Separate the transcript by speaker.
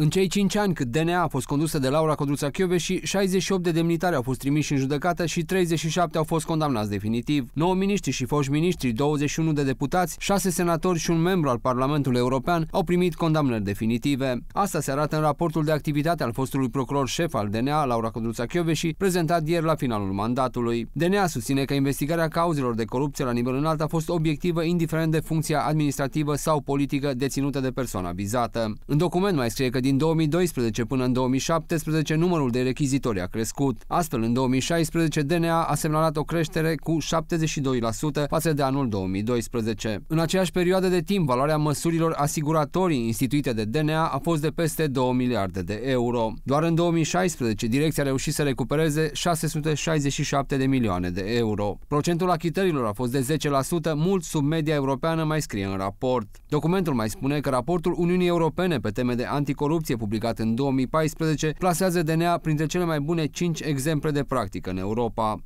Speaker 1: În cei 5 ani cât DNA a fost condusă de Laura Codruța și 68 de demnitari au fost trimiși în judecată și 37 au fost condamnați definitiv. 9 miniștri și foști miniștri, 21 de deputați, 6 senatori și un membru al Parlamentului European au primit condamnări definitive. Asta se arată în raportul de activitate al fostului procuror șef al DNA, Laura Codruța și prezentat ieri la finalul mandatului. DNA susține că investigarea cauzelor de corupție la nivel înalt a fost obiectivă indiferent de funcția administrativă sau politică deținută de persoana vizată. În document mai scrie că din 2012 până în 2017, numărul de rechizitori a crescut. Astfel, în 2016, DNA a semnalat o creștere cu 72% față de anul 2012. În aceeași perioadă de timp, valoarea măsurilor asiguratorii instituite de DNA a fost de peste 2 miliarde de euro. Doar în 2016, direcția a reușit să recupereze 667 de milioane de euro. Procentul achitărilor a fost de 10%, mult sub media europeană, mai scrie în raport. Documentul mai spune că raportul Uniunii Europene pe teme de anticorupție anticorupție, publicat în 2014 plasează DNA printre cele mai bune 5 exemple de practică în Europa.